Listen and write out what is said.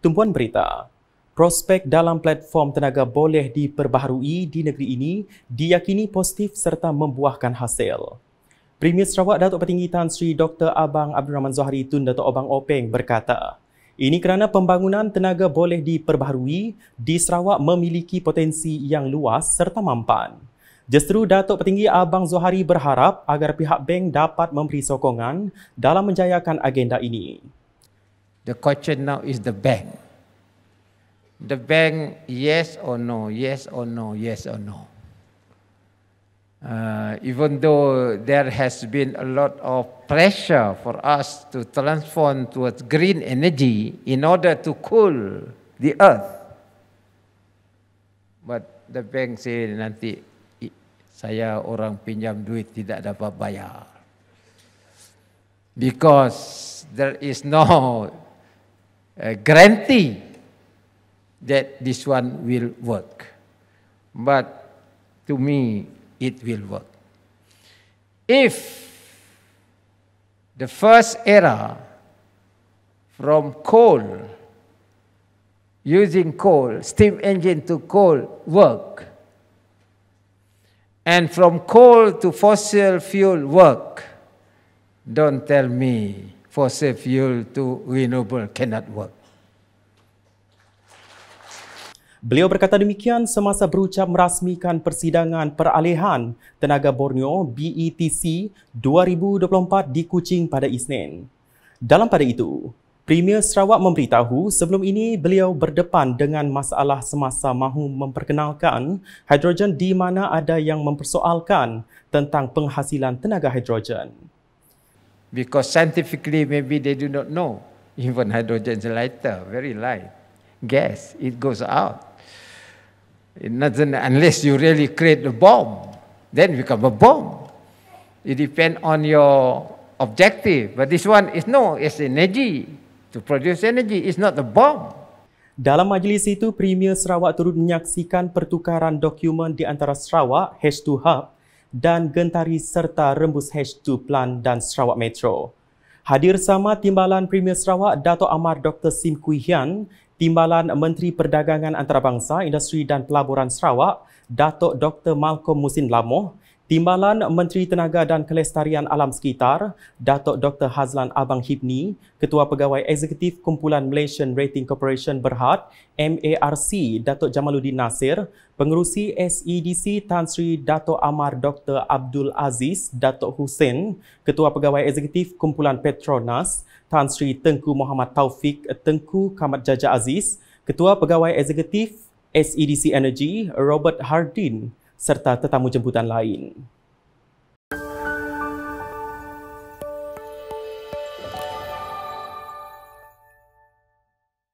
Tumpuan berita. Prospek dalam platform tenaga boleh diperbaharui di negeri ini diyakini positif serta membuahkan hasil. Premier Sarawak Datuk Petinggi Tan Sri Dr. Abang Abdul Rahman Zohari Tun Datuk Abang Openg berkata, ini kerana pembangunan tenaga boleh diperbaharui di Sarawak memiliki potensi yang luas serta mampan. Justru Datuk Petinggi Abang Zohari berharap agar pihak bank dapat memberi sokongan dalam menjayakan agenda ini. The question now is the bank. The bank, yes or no, yes or no, yes or no. Uh, even though there has been a lot of pressure for us to transform towards green energy in order to cool the earth, but the bank say nanti saya orang pinjam duit tidak dapat bayar because there is no Uh, guarantee that this one will work. But to me, it will work. If the first era from coal, using coal, steam engine to coal work, and from coal to fossil fuel work, don't tell me fossil fuel to renewable cannot work. Beliau berkata demikian semasa berucap merasmikan persidangan peralihan tenaga Borneo BETC 2024 di Kuching pada Isnin. Dalam pada itu, Premier Sarawak memberitahu sebelum ini beliau berdepan dengan masalah semasa mahu memperkenalkan hidrogen di mana ada yang mempersoalkan tentang penghasilan tenaga hidrogen. because scientifically maybe they do not know. Even hydrogen is lighter, very light gas. It goes out. It doesn't, unless you really create a bomb, then become a bomb. It depends on your objective. But this one is no, it's energy. To produce energy, it's not a bomb. Dalam majlis itu, Premier Sarawak turut menyaksikan pertukaran dokumen di antara Sarawak, H2 Hub dan gentari serta rembus H2 Plan dan Sarawak Metro. Hadir sama Timbalan Premier Sarawak Dato' Amar Dr. Sim Kui Hian, Timbalan Menteri Perdagangan Antarabangsa, Industri dan Pelaburan Sarawak Dato' Dr. Malcolm Musin Lamoh, Timbalan Menteri Tenaga dan Kelestarian Alam Sekitar, Datuk Dr. Hazlan Abang Hibni, Ketua Pegawai Eksekutif Kumpulan Malaysian Rating Corporation Berhad, MARC, Datuk Jamaluddin Nasir, Pengerusi SEDC Tan Sri Datuk Amar Dr. Abdul Aziz Datuk Hussein, Ketua Pegawai Eksekutif Kumpulan Petronas, Tan Sri Tengku Muhammad Taufik Tengku Kamat Jaja Aziz, Ketua Pegawai Eksekutif SEDC Energy Robert Hardin, serta tetamu jemputan lain.